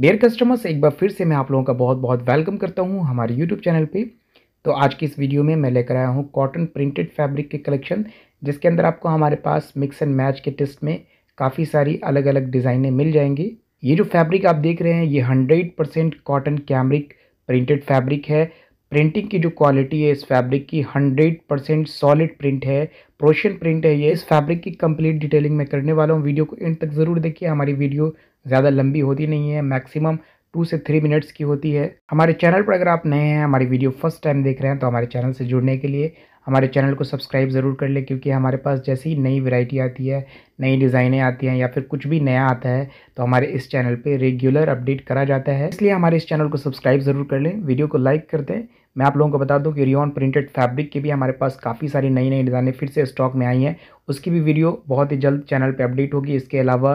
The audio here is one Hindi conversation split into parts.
डियर कस्टमर्स एक बार फिर से मैं आप लोगों का बहुत बहुत वेलकम करता हूँ हमारे यूट्यूब चैनल पे तो आज की इस वीडियो में मैं लेकर आया हूँ कॉटन प्रिंटेड फैब्रिक के कलेक्शन जिसके अंदर आपको हमारे पास मिक्स एंड मैच के टेस्ट में काफ़ी सारी अलग अलग डिज़ाइनें मिल जाएंगी ये जो फैब्रिक आप देख रहे हैं ये hundred percent cotton cambric printed fabric है प्रिंटिंग की जो क्वालिटी है इस फैब्रिक की हंड्रेड परसेंट सॉलिड प्रिंट है प्रोशन प्रिंट है ये इस फैब्रिक की कंप्लीट डिटेलिंग मैं करने वाला हूँ वीडियो को एंड तक ज़रूर देखिए हमारी वीडियो ज़्यादा लंबी होती नहीं है मैक्सिमम टू से थ्री मिनट्स की होती है हमारे चैनल पर अगर आप नए हैं हमारी वीडियो फर्स्ट टाइम देख रहे हैं तो हमारे चैनल से जुड़ने के लिए हमारे चैनल को सब्सक्राइब ज़रूर कर लें क्योंकि हमारे पास जैसे ही नई वैरायटी आती है नई डिज़ाइनें आती हैं या फिर कुछ भी नया आता है तो हमारे इस चैनल पर रेगुलर अपडेट करा जाता है इसलिए हमारे इस चैनल को सब्सक्राइब ज़रूर कर लें वीडियो को लाइक कर दें मैं आप लोगों को बता दूं कि रियॉन प्रिंटेड फैब्रिक के भी हमारे पास काफ़ी सारी नई नई डिज़ाइनें फिर से स्टॉक में आई हैं उसकी भी वीडियो बहुत ही जल्द चैनल पे अपडेट होगी इसके अलावा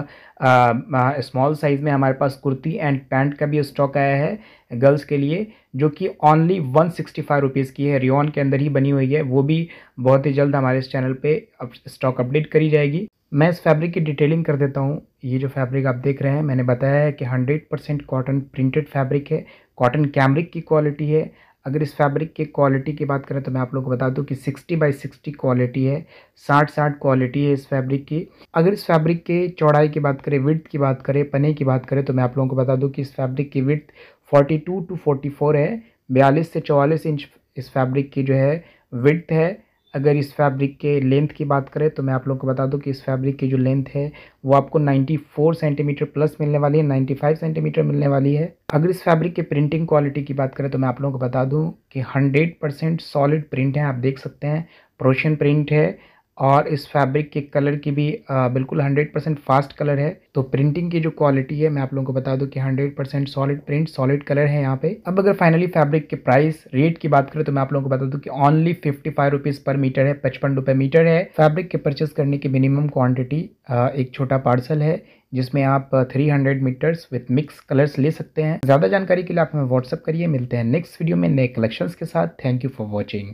स्मॉल साइज़ में हमारे पास कुर्ती एंड पैंट का भी स्टॉक आया है गर्ल्स के लिए जो कि only one sixty five rupees की है रियॉन के अंदर ही बनी हुई है वो भी बहुत ही जल्द हमारे इस चैनल पर स्टॉक अपडेट करी जाएगी मैं इस फैब्रिक की डिटेलिंग कर देता हूँ ये जो फैब्रिक आप देख रहे हैं मैंने बताया है कि hundred percent cotton printed fabric है कॉटन कैमरिक की क्वालिटी है अगर इस फैब्रिक की क्वालिटी की बात करें तो मैं आप लोगों को बता दूं कि 60 बाई 60 क्वालिटी है साठ साठ क्वालिटी है इस फैब्रिक की अगर इस फैब्रिक के चौड़ाई की बात करें विथ की बात करें पने की बात करें तो मैं आप लोगों को बता दूं कि इस फैब्रिक की विथ 42 टू 44 है बयालीस से चौवालीस इंच इस फैब्रिक की जो है विथ है अगर इस फैब्रिक के लेंथ की बात करें तो मैं आप लोगों को बता दूं कि इस फैब्रिक की जो लेंथ है वो आपको 94 सेंटीमीटर प्लस मिलने वाली है 95 सेंटीमीटर मिलने वाली है अगर इस फैब्रिक के प्रिंटिंग क्वालिटी की बात करें तो मैं आप लोगों को बता दूं कि 100 परसेंट सॉलिड प्रिंट है आप देख सकते हैं प्रोशन प्रिंट है और इस फैब्रिक के कलर की भी आ, बिल्कुल 100 परसेंट फास्ट कलर है तो प्रिंटिंग की जो क्वालिटी है मैं आप लोगों को बता दूं कि 100 percent solid print solid colour है यहाँ पे अब अगर फाइनली फैब्रिक के प्राइस रेट की बात करें तो मैं आप लोगों को बता दूं कि only fifty five rupees per metre है पचपन रुपये मीटर है फैब्रिक के परचेस करने की मिनिमम क्वान्टिटी एक छोटा पार्सल है जिसमें आप 300 मीटर्स विथ मिक्स कलर्स ले सकते हैं ज़्यादा जानकारी के लिए आप हमें व्हाट्सअप करिए मिलते हैं नेक्स्ट वीडियो में नए कलेक्शंस के साथ थैंक यू फॉर वॉचिंग